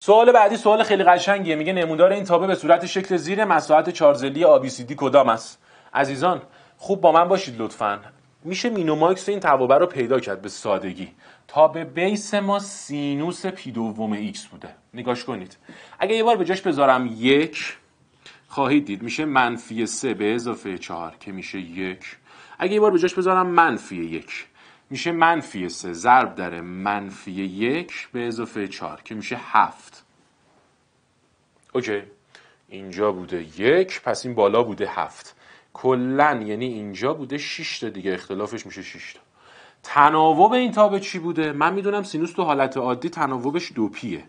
سوال بعدی سوال خیلی قشنگیه میگه نمودار این تابه به صورت شکل زیر مساحت چارزلی آبیسیدی کدام است عزیزان خوب با من باشید لطفا میشه مینوماکس این تابه رو پیدا کرد به سادگی تابه بیس ما سینوس پی دوم ایکس بوده نگاش کنید اگه یه بار به جاش بذارم یک خواهید دید میشه منفی سه به اضافه چهار که میشه یک اگه یه بار به جاش بذارم منفی یک میشه منفی سه ضرب در منفی یک به اضافه 4 که میشه هفت اوکی اینجا بوده یک پس این بالا بوده هفت کلا یعنی اینجا بوده 6 تا دیگه اختلافش میشه 6 تا تناوب این تابه چی بوده من میدونم سینوس تو حالت عادی تناوبش دو پیه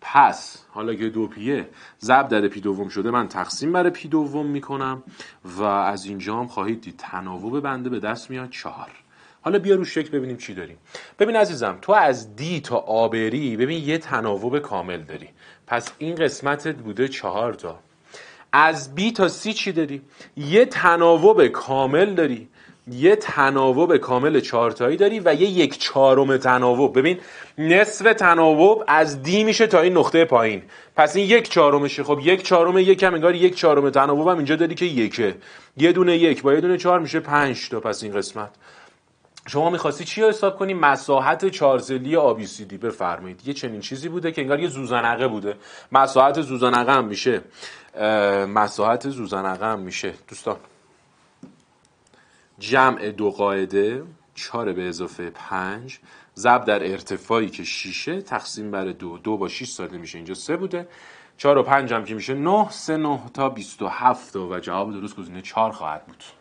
پس حالا که دو پیه ضرب در پی دوم شده من تقسیم بر پی دوم میکنم و از اینجا هم خواهید دید تناوب بنده به دست میاد چهار حالا بیا رو شکل ببینیم چی داریم ببین عزیزم تو از دی تا آبری ببین یه تناوب کامل داری پس این قسمتت بوده چهار تا از بی تا سی چی داری یه تناوب کامل داری یه تناوب کامل چهارتایی داری و یه یک چهارم تناوب ببین نصف تناوب از دی میشه تا این نقطه پایین پس این یک چهارمشه خب یک چهارم یک هم انگار یک چهارم تناوب هم اینجا داری که یکه یه دونه یک با یه دونه چهار میشه پنج تا پس این قسمت شما میخواستی چی حساب کنی مساحت چارزلی آبیسیدی بفرمایید یه چنین چیزی بوده که انگار یه زوزنقه بوده مساحت زوزنقه هم میشه مساحت زوزنقه هم میشه دوستان جمع دو قاعده چهار به اضافه پنج زب در ارتفاعی که شیشه تقسیم بر دو دو با شیش ساده میشه اینجا سه بوده چهار و پنج هم که میشه نه سه نه تا بیست و هفت و جواب درست گزینه چهار خواهد بود